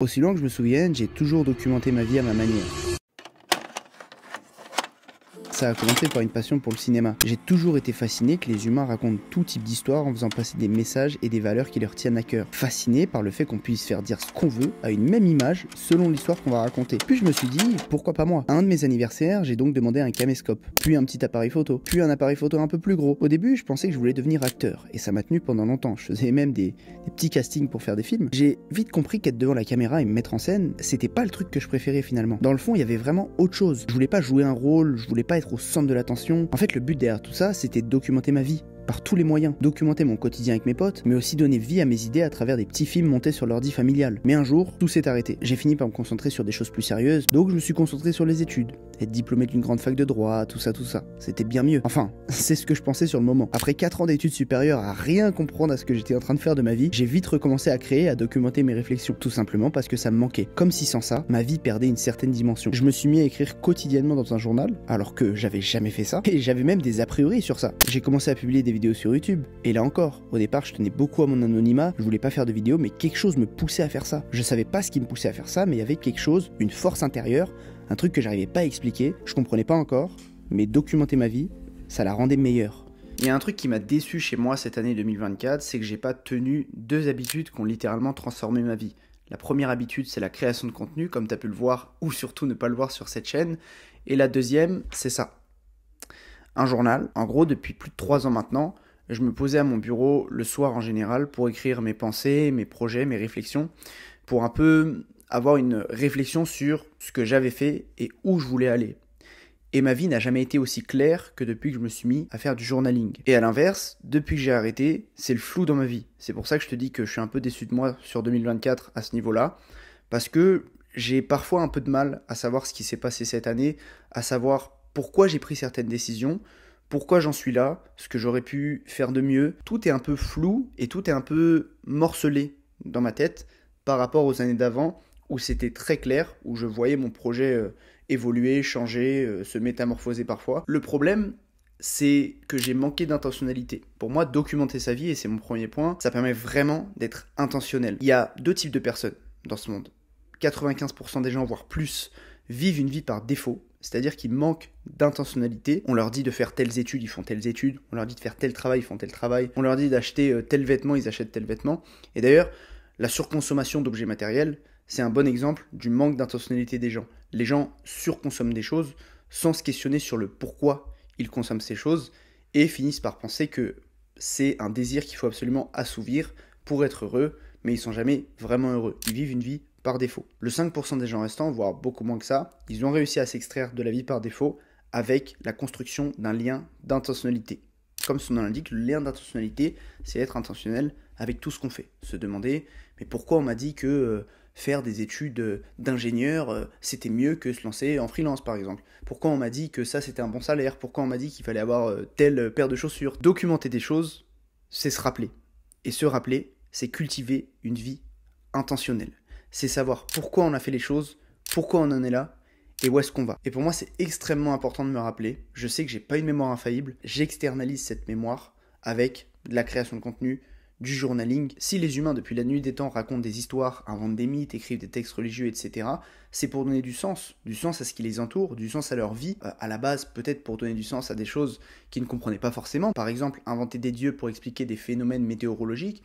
Aussi long que je me souvienne, j'ai toujours documenté ma vie à ma manière. Ça a commencé par une passion pour le cinéma. J'ai toujours été fasciné que les humains racontent tout type d'histoire en faisant passer des messages et des valeurs qui leur tiennent à cœur. Fasciné par le fait qu'on puisse faire dire ce qu'on veut à une même image selon l'histoire qu'on va raconter. Puis je me suis dit, pourquoi pas moi À un de mes anniversaires, j'ai donc demandé un caméscope, puis un petit appareil photo, puis un appareil photo un peu plus gros. Au début, je pensais que je voulais devenir acteur, et ça m'a tenu pendant longtemps. Je faisais même des, petits castings pour faire des films. J'ai vite compris qu'être devant la caméra et me mettre en scène, c'était pas le truc que je préférais finalement. Dans le fond, il y avait vraiment autre chose. Je voulais pas jouer un rôle, je voulais pas être au centre de l'attention. En fait, le but derrière tout ça, c'était de documenter ma vie par tous les moyens, documenter mon quotidien avec mes potes, mais aussi donner vie à mes idées à travers des petits films montés sur l'ordi familial. Mais un jour, tout s'est arrêté. J'ai fini par me concentrer sur des choses plus sérieuses, donc je me suis concentré sur les études, être diplômé d'une grande fac de droit, tout ça, tout ça. C'était bien mieux. Enfin, c'est ce que je pensais sur le moment. Après 4 ans d'études supérieures à rien comprendre à ce que j'étais en train de faire de ma vie, j'ai vite recommencé à créer, à documenter mes réflexions, tout simplement parce que ça me manquait. Comme si sans ça, ma vie perdait une certaine dimension. Je me suis mis à écrire quotidiennement dans un journal, alors que j'avais jamais fait ça, et j'avais même des a priori sur ça. J'ai commencé à publier des sur YouTube. Et là encore, au départ, je tenais beaucoup à mon anonymat, je voulais pas faire de vidéos, mais quelque chose me poussait à faire ça. Je savais pas ce qui me poussait à faire ça, mais il y avait quelque chose, une force intérieure, un truc que j'arrivais pas à expliquer, je comprenais pas encore, mais documenter ma vie, ça la rendait meilleure. Il y a un truc qui m'a déçu chez moi cette année 2024, c'est que j'ai pas tenu deux habitudes qui ont littéralement transformé ma vie. La première habitude, c'est la création de contenu, comme tu as pu le voir ou surtout ne pas le voir sur cette chaîne. Et la deuxième, c'est ça, un journal. En gros, depuis plus de trois ans maintenant, je me posais à mon bureau le soir en général pour écrire mes pensées, mes projets, mes réflexions, pour un peu avoir une réflexion sur ce que j'avais fait et où je voulais aller. Et ma vie n'a jamais été aussi claire que depuis que je me suis mis à faire du journaling. Et à l'inverse, depuis que j'ai arrêté, c'est le flou dans ma vie. C'est pour ça que je te dis que je suis un peu déçu de moi sur 2024 à ce niveau-là, parce que j'ai parfois un peu de mal à savoir ce qui s'est passé cette année, à savoir pourquoi j'ai pris certaines décisions, pourquoi j'en suis là, ce que j'aurais pu faire de mieux. Tout est un peu flou et tout est un peu morcelé dans ma tête par rapport aux années d'avant où c'était très clair, où je voyais mon projet euh, évoluer, changer, euh, se métamorphoser parfois. Le problème, c'est que j'ai manqué d'intentionnalité. Pour moi, documenter sa vie, et c'est mon premier point, ça permet vraiment d'être intentionnel. Il y a deux types de personnes dans ce monde. 95% des gens, voire plus, vivent une vie par défaut, c'est-à-dire qu'ils manquent d'intentionnalité. On leur dit de faire telles études, ils font telles études. On leur dit de faire tel travail, ils font tel travail. On leur dit d'acheter euh, tel vêtement, ils achètent tel vêtement. Et d'ailleurs, la surconsommation d'objets matériels, c'est un bon exemple du manque d'intentionnalité des gens. Les gens surconsomment des choses sans se questionner sur le pourquoi ils consomment ces choses et finissent par penser que c'est un désir qu'il faut absolument assouvir pour être heureux, mais ils sont jamais vraiment heureux. Ils vivent une vie par défaut. Le 5% des gens restants, voire beaucoup moins que ça, ils ont réussi à s'extraire de la vie par défaut avec la construction d'un lien d'intentionnalité. Comme son nom l'indique, le lien d'intentionnalité, c'est être intentionnel avec tout ce qu'on fait. Se demander, mais pourquoi on m'a dit que euh, faire des études euh, d'ingénieur, euh, c'était mieux que se lancer en freelance, par exemple Pourquoi on m'a dit que ça, c'était un bon salaire Pourquoi on m'a dit qu'il fallait avoir telle paire de chaussures Documenter des choses, c'est se rappeler. Et se rappeler, c'est cultiver une vie intentionnelle c'est savoir pourquoi on a fait les choses, pourquoi on en est là et où est-ce qu'on va. Et pour moi, c'est extrêmement important de me rappeler. Je sais que j'ai pas une mémoire infaillible, j'externalise cette mémoire avec de la création de contenu, du journaling. Si les humains, depuis la nuit des temps, racontent des histoires, inventent des mythes, écrivent des textes religieux, etc., c'est pour donner du sens, du sens à ce qui les entoure, du sens à leur vie, euh, à la base peut-être pour donner du sens à des choses qu'ils ne comprenaient pas forcément, par exemple inventer des dieux pour expliquer des phénomènes météorologiques,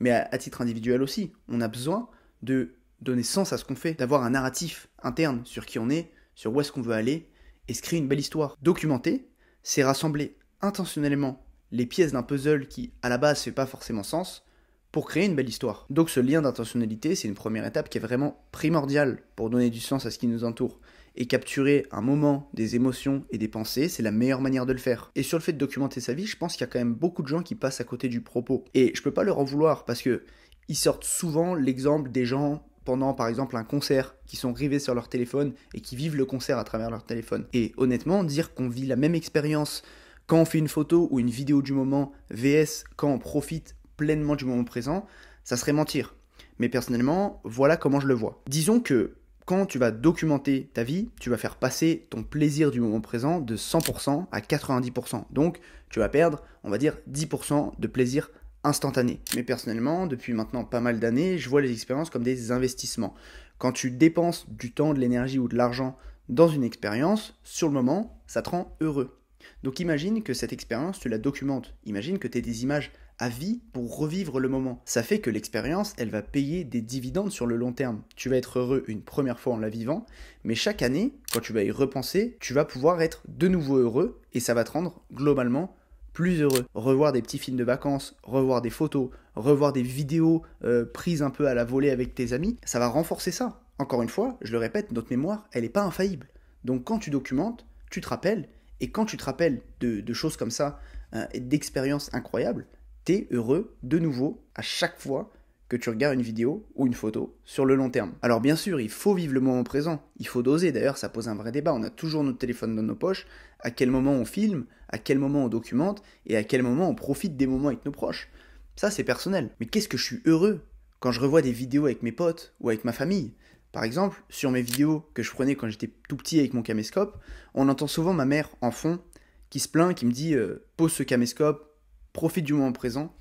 mais à titre individuel aussi. On a besoin de donner sens à ce qu'on fait, d'avoir un narratif interne sur qui on est, sur où est-ce qu'on veut aller, et se créer une belle histoire. Documenter, c'est rassembler intentionnellement les pièces d'un puzzle qui, à la base, ne fait pas forcément sens, pour créer une belle histoire. Donc ce lien d'intentionnalité, c'est une première étape qui est vraiment primordiale pour donner du sens à ce qui nous entoure. Et capturer un moment, des émotions et des pensées, c'est la meilleure manière de le faire. Et sur le fait de documenter sa vie, je pense qu'il y a quand même beaucoup de gens qui passent à côté du propos. Et je peux pas leur en vouloir parce que ils sortent souvent l'exemple des gens pendant par exemple un concert, qui sont rivés sur leur téléphone et qui vivent le concert à travers leur téléphone. Et honnêtement, dire qu'on vit la même expérience quand on fait une photo ou une vidéo du moment, VS, quand on profite pleinement du moment présent, ça serait mentir. Mais personnellement, voilà comment je le vois. Disons que quand tu vas documenter ta vie, tu vas faire passer ton plaisir du moment présent de 100% à 90%. Donc, tu vas perdre, on va dire, 10% de plaisir instantané. Mais personnellement, depuis maintenant pas mal d'années, je vois les expériences comme des investissements. Quand tu dépenses du temps, de l'énergie ou de l'argent dans une expérience, sur le moment, ça te rend heureux. Donc imagine que cette expérience, tu la documentes. Imagine que tu aies des images à vie pour revivre le moment. Ça fait que l'expérience, elle va payer des dividendes sur le long terme. Tu vas être heureux une première fois en la vivant, mais chaque année, quand tu vas y repenser, tu vas pouvoir être de nouveau heureux et ça va te rendre globalement plus heureux. Revoir des petits films de vacances, revoir des photos, revoir des vidéos euh, prises un peu à la volée avec tes amis, ça va renforcer ça. Encore une fois, je le répète, notre mémoire, elle n'est pas infaillible. Donc quand tu documentes, tu te rappelles, et quand tu te rappelles de, choses comme ça, euh, d'expériences incroyables, t'es heureux de nouveau à chaque fois que tu regardes une vidéo ou une photo sur le long terme. Alors bien sûr, il faut vivre le moment présent, il faut doser, d'ailleurs ça pose un vrai débat, on a toujours notre téléphone dans nos poches, à quel moment on filme, à quel moment on documente et à quel moment on profite des moments avec nos proches. Ça, c'est personnel. Mais qu'est-ce que je suis heureux quand je revois des vidéos avec mes potes ou avec ma famille Par exemple, sur mes vidéos que je prenais quand j'étais tout petit avec mon caméscope, on entend souvent ma mère en fond qui se plaint, qui me dit euh, pose ce caméscope, profite du moment présent.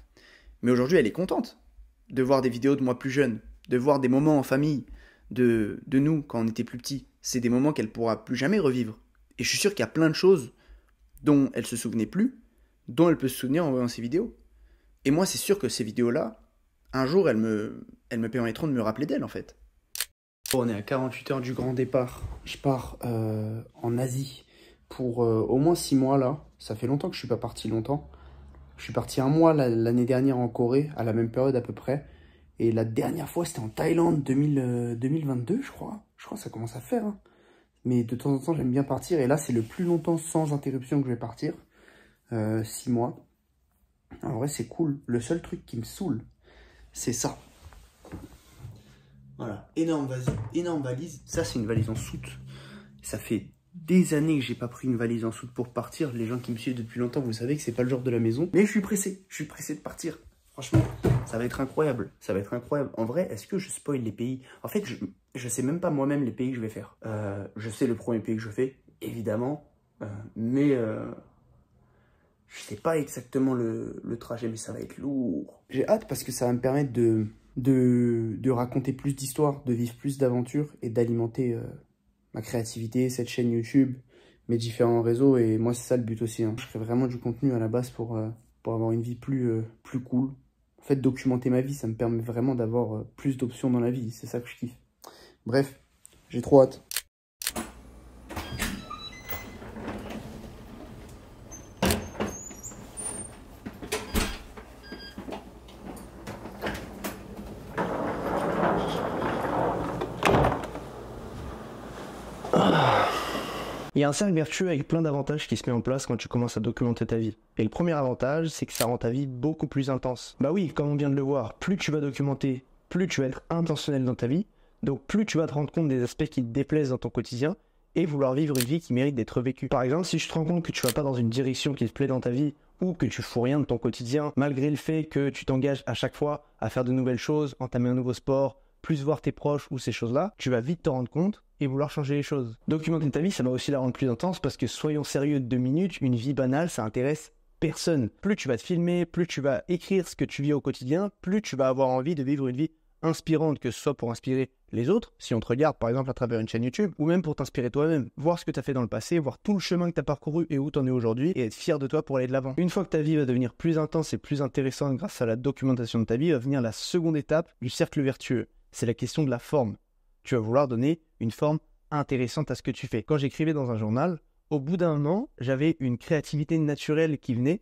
Mais aujourd'hui, elle est contente de voir des vidéos de moi plus jeune, de voir des moments en famille, de, de nous quand on était plus petit. C'est des moments qu'elle pourra plus jamais revivre. Et je suis sûr qu'il y a plein de choses dont elle se souvenait plus, dont elle peut se souvenir en voyant ces vidéos. Et moi, c'est sûr que ces vidéos-là, un jour, elles me, elles me permettront de me rappeler d'elle, en fait. On est à 48 heures du grand départ. Je pars euh, en Asie pour euh, au moins 6 mois, là. Ça fait longtemps que je suis pas parti longtemps. Je suis parti un mois l'année dernière en Corée, à la même période à peu près. Et la dernière fois, c'était en Thaïlande, 2022, euh, je crois. Je crois que ça commence à faire, hein. Mais de temps en temps, j'aime bien partir. Et là, c'est le plus longtemps sans interruption que je vais partir. Euh, six mois. En vrai, c'est cool. Le seul truc qui me saoule, c'est ça. Voilà, énorme, valise, énorme valise. Ça, c'est une valise en soute. Ça fait des années que j'ai pas pris une valise en soute pour partir. Les gens qui me suivent depuis longtemps, vous savez que c'est pas le genre de la maison. Mais je suis pressé, je suis pressé de partir. Franchement, ça va être incroyable. Ça va être incroyable. En vrai, est-ce que je spoil les pays En fait, je, je sais même pas moi-même les pays que je vais faire. Euh, je sais le premier pays que je fais, évidemment, euh, mais euh, je sais pas exactement le, trajet, mais ça va être lourd. J'ai hâte parce que ça va me permettre de, de, raconter plus d'histoires, de vivre plus d'aventures et d'alimenter euh, ma créativité, cette chaîne YouTube, mes différents réseaux. Et moi, c'est ça le but aussi. Hein. Je crée vraiment du contenu à la base pour, pour avoir une vie plus, plus cool. En fait, documenter ma vie, ça me permet vraiment d'avoir plus d'options dans la vie. C'est ça que je kiffe. Bref, j'ai trop hâte. Il y a un cercle vertueux avec plein d'avantages qui se met en place quand tu commences à documenter ta vie. Et le premier avantage, c'est que ça rend ta vie beaucoup plus intense. Bah oui, comme on vient de le voir, plus tu vas documenter, plus tu vas être intentionnel dans ta vie, donc plus tu vas te rendre compte des aspects qui te déplaisent dans ton quotidien et vouloir vivre une vie qui mérite d'être vécue. Par exemple, si je te rends compte que tu vas pas dans une direction qui te plaît dans ta vie ou que tu fous rien de ton quotidien, malgré le fait que tu t'engages à chaque fois à faire de nouvelles choses, entamer un nouveau sport, plus voir tes proches ou ces choses-là, tu vas vite te rendre compte et vouloir changer les choses. Documenter ta vie, ça va aussi la rendre plus intense parce que soyons sérieux deux minutes, une vie banale, ça intéresse personne. Plus tu vas te filmer, plus tu vas écrire ce que tu vis au quotidien, plus tu vas avoir envie de vivre une vie inspirante que ce soit pour inspirer les autres, si on te regarde par exemple à travers une chaîne YouTube, ou même pour t'inspirer toi-même, voir ce que tu as fait dans le passé, voir tout le chemin que tu as parcouru et où tu en es aujourd'hui, et être fier de toi pour aller de l'avant. Une fois que ta vie va devenir plus intense et plus intéressante grâce à la documentation de ta vie, va venir la seconde étape du cercle vertueux. C'est la question de la forme. Tu vas vouloir donner une forme intéressante à ce que tu fais. Quand j'écrivais dans un journal, au bout d'un an, j'avais une créativité naturelle qui venait.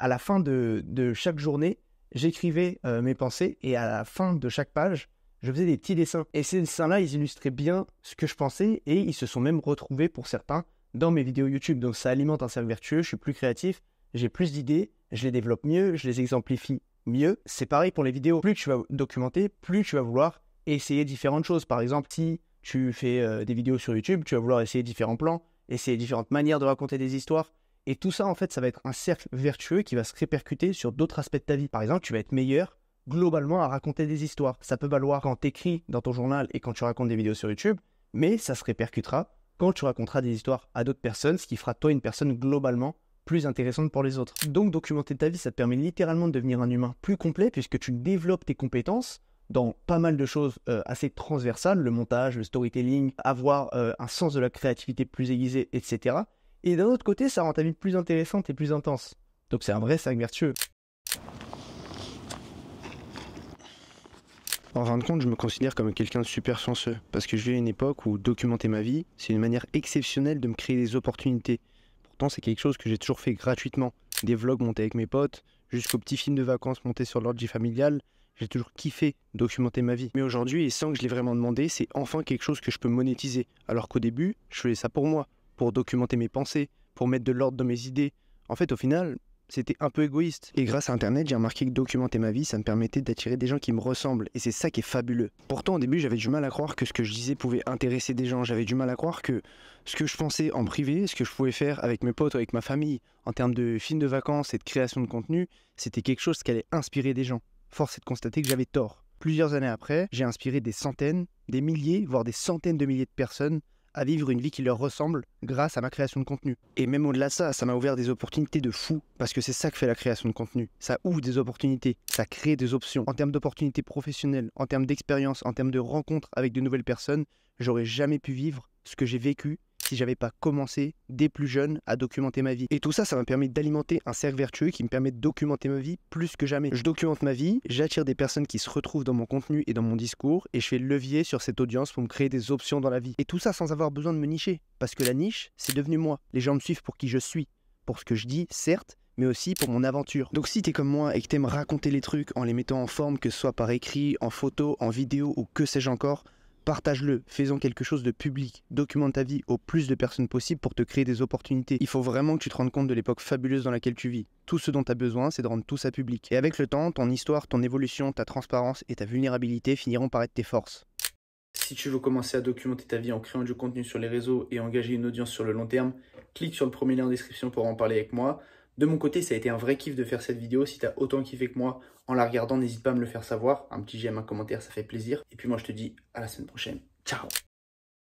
À la fin de chaque journée, j'écrivais euh, mes pensées et à la fin de chaque page, je faisais des petits dessins. Et ces dessins-là, ils illustraient bien ce que je pensais et ils se sont même retrouvés pour certains dans mes vidéos YouTube. Donc ça alimente un cercle vertueux, je suis plus créatif, j'ai plus d'idées, je les développe mieux, je les exemplifie mieux. C'est pareil pour les vidéos. Plus tu vas documenter, plus tu vas vouloir essayer différentes choses. Par exemple, si tu fais euh, des vidéos sur YouTube, tu vas vouloir essayer différents plans, essayer différentes manières de raconter des histoires, et tout ça, en fait, ça va être un cercle vertueux qui va se répercuter sur d'autres aspects de ta vie. Par exemple, tu vas être meilleur globalement à raconter des histoires. Ça peut valoir quand tu écris dans ton journal et quand tu racontes des vidéos sur YouTube, mais ça se répercutera quand tu raconteras des histoires à d'autres personnes, ce qui fera toi une personne globalement plus intéressante pour les autres. Donc documenter ta vie, ça te permet littéralement de devenir un humain plus complet puisque tu développes tes compétences dans pas mal de choses euh, assez transversales, le montage, le storytelling, avoir euh, un sens de la créativité plus aiguisé, etc. Et d'un autre côté, ça rend ta vie plus intéressante et plus intense. Donc c'est un vrai sac vertueux. En fin de compte, je me considère comme quelqu'un de super chanceux, parce que je vis une époque où documenter ma vie, c'est une manière exceptionnelle de me créer des opportunités. Pourtant, c'est quelque chose que j'ai toujours fait gratuitement. Des vlogs montés avec mes potes, jusqu'aux petits films de vacances montés sur l'ordi familial, j'ai toujours kiffé documenter ma vie. Mais aujourd'hui, et sans que je l'ai vraiment demandé, c'est enfin quelque chose que je peux monétiser. Alors qu'au début, je faisais ça pour moi pour documenter mes pensées, pour mettre de l'ordre dans mes idées. En fait, au final, c'était un peu égoïste. Et grâce à Internet, j'ai remarqué que documenter ma vie, ça me permettait d'attirer des gens qui me ressemblent. Et c'est ça qui est fabuleux. Pourtant, au début, j'avais du mal à croire que ce que je disais pouvait intéresser des gens. J'avais du mal à croire que ce que je pensais en privé, ce que je pouvais faire avec mes potes avec ma famille, en termes de films de vacances et de création de contenu, c'était quelque chose qui allait inspirer des gens. Force est de constater que j'avais tort. Plusieurs années après, j'ai inspiré des centaines, des milliers, voire des centaines de milliers de personnes à vivre une vie qui leur ressemble grâce à ma création de contenu. Et même au-delà de ça, ça m'a ouvert des opportunités de fou, parce que c'est ça que fait la création de contenu. Ça ouvre des opportunités, ça crée des options. En termes d'opportunités professionnelles, en termes d'expérience, en termes de rencontres avec de nouvelles personnes, j'aurais jamais pu vivre ce que j'ai vécu si j'avais pas commencé dès plus jeune à documenter ma vie. Et tout ça, ça m'a permis d'alimenter un cercle vertueux qui me permet de documenter ma vie plus que jamais. Je documente ma vie, j'attire des personnes qui se retrouvent dans mon contenu et dans mon discours, et je fais levier sur cette audience pour me créer des options dans la vie. Et tout ça sans avoir besoin de me nicher, parce que la niche, c'est devenu moi. Les gens me suivent pour qui je suis, pour ce que je dis, certes, mais aussi pour mon aventure. Donc si t'es comme moi et que t'aimes raconter les trucs en les mettant en forme, que ce soit par écrit, en photo, en vidéo ou que sais-je encore, partage-le, faisons quelque chose de public, documente ta vie au plus de personnes possible pour te créer des opportunités. Il faut vraiment que tu te rendes compte de l'époque fabuleuse dans laquelle tu vis. Tout ce dont tu as besoin, c'est de rendre tout ça public. Et avec le temps, ton histoire, ton évolution, ta transparence et ta vulnérabilité finiront par être tes forces. Si tu veux commencer à documenter ta vie en créant du contenu sur les réseaux et engager une audience sur le long terme, clique sur le premier lien en description pour en parler avec moi. De mon côté, ça a été un vrai kiff de faire cette vidéo. Si tu as autant kiffé que moi, en la regardant, n'hésite pas à me le faire savoir. Un petit j'aime, un commentaire, ça fait plaisir. Et puis moi, je te dis à la semaine prochaine. Ciao